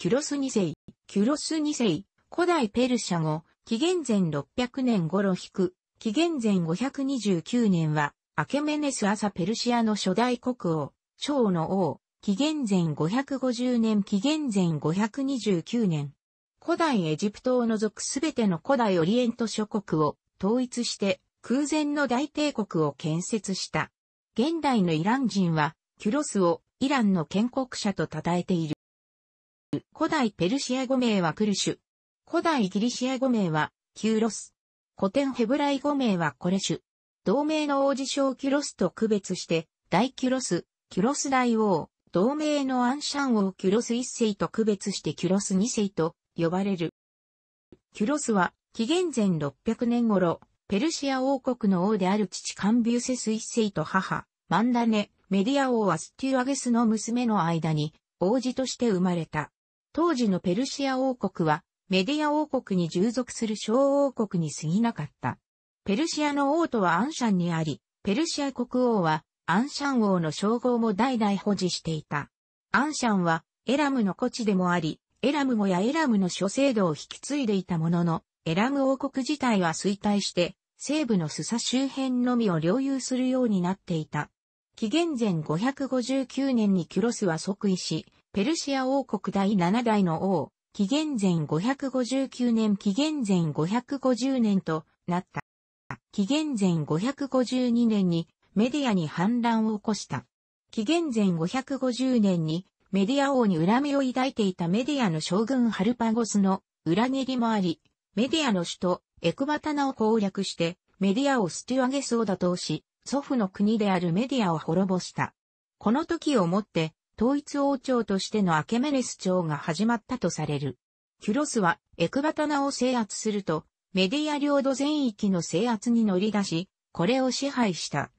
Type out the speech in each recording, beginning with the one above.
キュロス2世、キュロス2世、古代ペルシャ語、紀元前600年頃引く、紀元前529年は、アケメネス朝ペルシアの初代国王、章の王、紀元前550年紀元前529年。古代エジプトを除くすべての古代オリエント諸国を統一して空前の大帝国を建設した。現代のイラン人はキュロスをイランの建国者と称えている。古代ペルシア語名はクルシュ。古代ギリシア語名はキューロス。古典ヘブライ語名はコレシュ。同名の王子小キュロスと区別して、大キュロス、キュロス大王、同名のアンシャン王キュロス一世と区別してキュロス二世と呼ばれる。キュロスは、紀元前600年頃、ペルシア王国の王である父カンビュセス一世と母、マンダネ、メディア王アスティュアゲスの娘の間に、王子として生まれた。当時のペルシア王国は、メディア王国に従属する小王国に過ぎなかった。ペルシアの王とはアンシャンにあり、ペルシア国王はアンシャン王の称号も代々保持していた。アンシャンはエラムの古地でもあり、エラム語やエラムの諸制度を引き継いでいたものの、エラム王国自体は衰退して、西部のスサ周辺のみを領有するようになっていた。紀元前559年にキュロスは即位し、ペルシア王国第7代の王、紀元前559年紀元前550年となった。紀元前552年にメディアに反乱を起こした。紀元前550年にメディア王に恨みを抱いていたメディアの将軍ハルパゴスの裏切りもあり、メディアの首都エクバタナを攻略してメディアをステ上げゲスを打倒し、祖父の国であるメディアを滅ぼした。この時をもって統一王朝としてのアケメネス朝が始まったとされる。キュロスはエクバタナを制圧すると、メディア領土全域の制圧に乗り出し、これを支配した。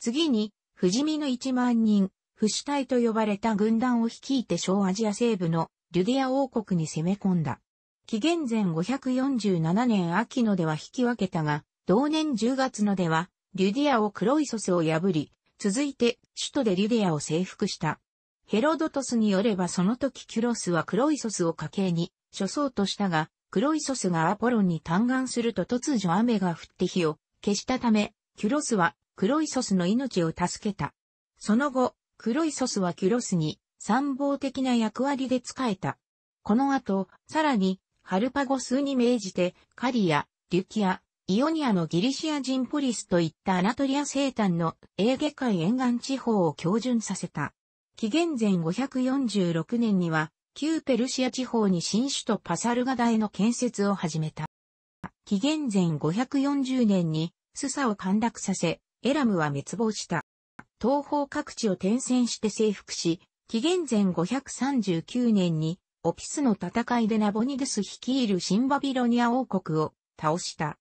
次に、不死身の1万人、不死隊と呼ばれた軍団を率いて小アジア西部のリュディア王国に攻め込んだ。紀元前547年秋のでは引き分けたが、同年10月のでは、リュディアを黒いソスを破り、続いて首都でリディアを征服した。ヘロドトスによればその時キュロスはクロイソスを家系に処そうとしたが、クロイソスがアポロンに嘆願すると突如雨が降って火を消したため、キュロスはクロイソスの命を助けた。その後、クロイソスはキュロスに参謀的な役割で仕えた。この後、さらに、ハルパゴスに命じて、カリア、リュキア、イオニアのギリシア人ポリスといったアナトリア西端のエーゲ海沿岸地方を標準させた。紀元前546年には、旧ペルシア地方に新首都パサルガ大の建設を始めた。紀元前540年に、スサを陥落させ、エラムは滅亡した。東方各地を転戦して征服し、紀元前539年に、オピスの戦いでナボニデス率いるシンバビロニア王国を倒した。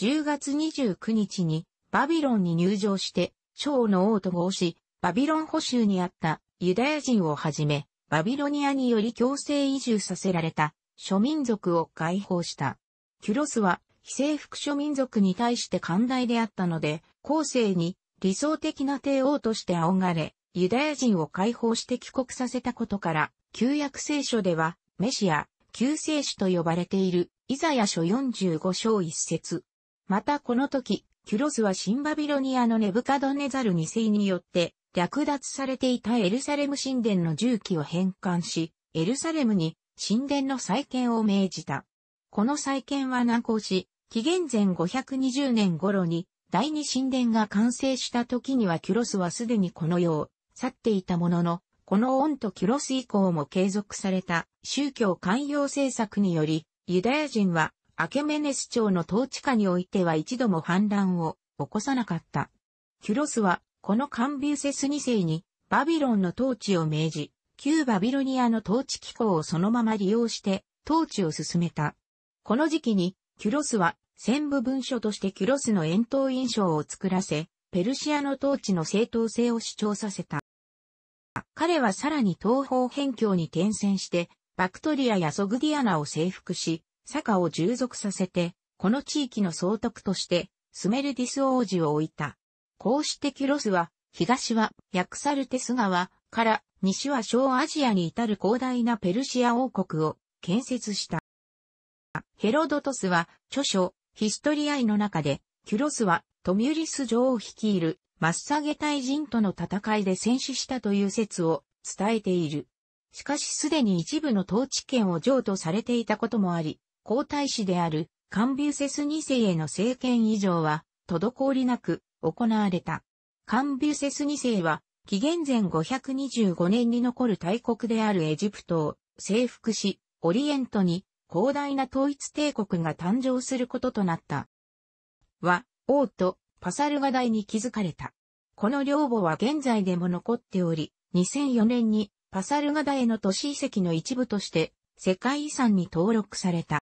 10月29日にバビロンに入場して、章の王と合し、バビロン捕囚にあったユダヤ人をはじめ、バビロニアにより強制移住させられた諸民族を解放した。キュロスは非征服諸民族に対して寛大であったので、後世に理想的な帝王として仰がれ、ユダヤ人を解放して帰国させたことから、旧約聖書ではメシア、救世主と呼ばれているイザヤ書45章1節またこの時、キュロスは新バビロニアのネブカドネザル2世によって略奪されていたエルサレム神殿の重機を返還し、エルサレムに神殿の再建を命じた。この再建は難航し、紀元前520年頃に第二神殿が完成した時にはキュロスはすでにこの世を去っていたものの、この恩とキュロス以降も継続された宗教寛容政策により、ユダヤ人はアケメネス朝の統治下においては一度も反乱を起こさなかった。キュロスは、このカンビューセス2世に、バビロンの統治を命じ、旧バビロニアの統治機構をそのまま利用して、統治を進めた。この時期に、キュロスは、戦部文書としてキュロスの遠投印象を作らせ、ペルシアの統治の正当性を主張させた。彼はさらに東方辺境に転戦して、バクトリアやソグディアナを征服し、坂を従属させて、この地域の総督として、スメルディス王子を置いた。こうしてキュロスは、東はヤクサルテス川から、西は小アジアに至る広大なペルシア王国を建設した。ヘロドトスは、著書、ヒストリアイの中で、キュロスはトミュリス女王率いるマッサゲ大人との戦いで戦死したという説を伝えている。しかしすでに一部の統治権を譲渡されていたこともあり、皇太子であるカンビューセス2世への政権以上は、滞りなく行われた。カンビューセス2世は、紀元前525年に残る大国であるエジプトを征服し、オリエントに広大な統一帝国が誕生することとなった。は、王とパサルガ大に築かれた。この領母は現在でも残っており、2004年にパサルガ大の都市遺跡の一部として世界遺産に登録された。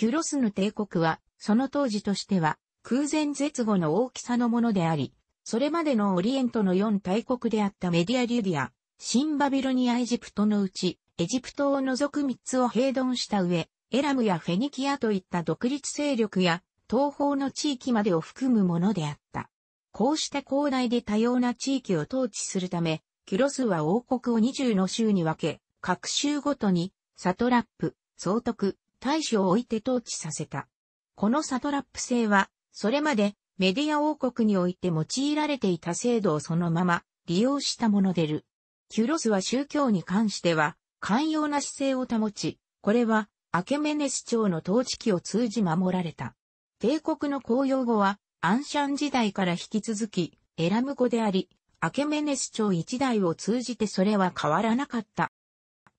キュロスヌ帝国は、その当時としては、空前絶後の大きさのものであり、それまでのオリエントの4大国であったメディア・リュィア、シンバビロニア・エジプトのうち、エジプトを除く3つを併存した上、エラムやフェニキアといった独立勢力や、東方の地域までを含むものであった。こうして広大で多様な地域を統治するため、キュロスは王国を20の州に分け、各州ごとに、サトラップ、総督、大使を置いて統治させた。このサトラップ制は、それまでメディア王国において用いられていた制度をそのまま利用したものでる。キュロスは宗教に関しては、寛容な姿勢を保ち、これは、アケメネス朝の統治期を通じ守られた。帝国の公用語は、アンシャン時代から引き続き、エラム語であり、アケメネス朝一代を通じてそれは変わらなかった。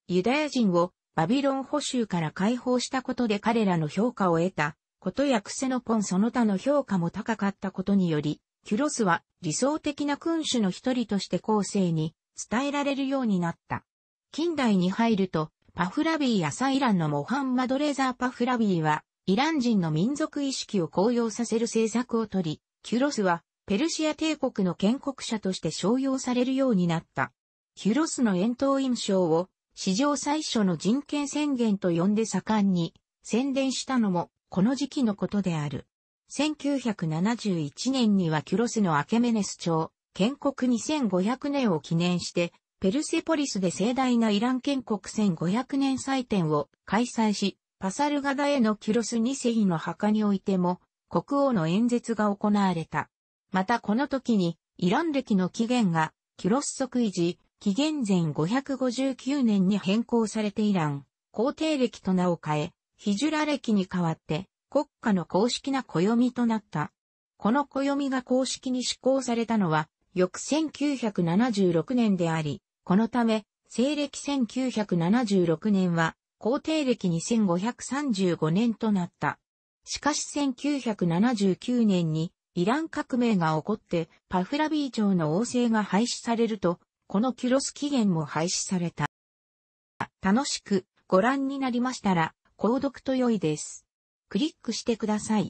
ユダヤ人をバビロン捕囚から解放したことで彼らの評価を得た、ことやクセノポンその他の評価も高かったことにより、キュロスは理想的な君主の一人として後世に伝えられるようになった。近代に入ると、パフラビーやサイランのモハンマドレザー・パフラビーは、イラン人の民族意識を高揚させる政策をとり、キュロスはペルシア帝国の建国者として商用されるようになった。キュロスの遠投印象を史上最初の人権宣言と呼んで盛んに宣伝したのもこの時期のことである。1971年にはキュロスのアケメネス朝、建国2500年を記念して、ペルセポリスで盛大なイラン建国1500年祭典を開催し、パサルガダへのキュロス2世の墓においても、国王の演説が行われた。またこの時に、イラン歴の起源が、キュロス即位時、紀元前559年に変更されてイラン、皇帝歴と名を変え、ヒジュラ歴に代わって国家の公式な暦となった。この暦が公式に施行されたのは、翌1976年であり、このため、西暦1976年は、皇帝暦2535年となった。しかし1979年にイラン革命が起こってパフラビー朝の王政が廃止されるとこのキュロス期限も廃止された。楽しくご覧になりましたら、購読と良いです。クリックしてください。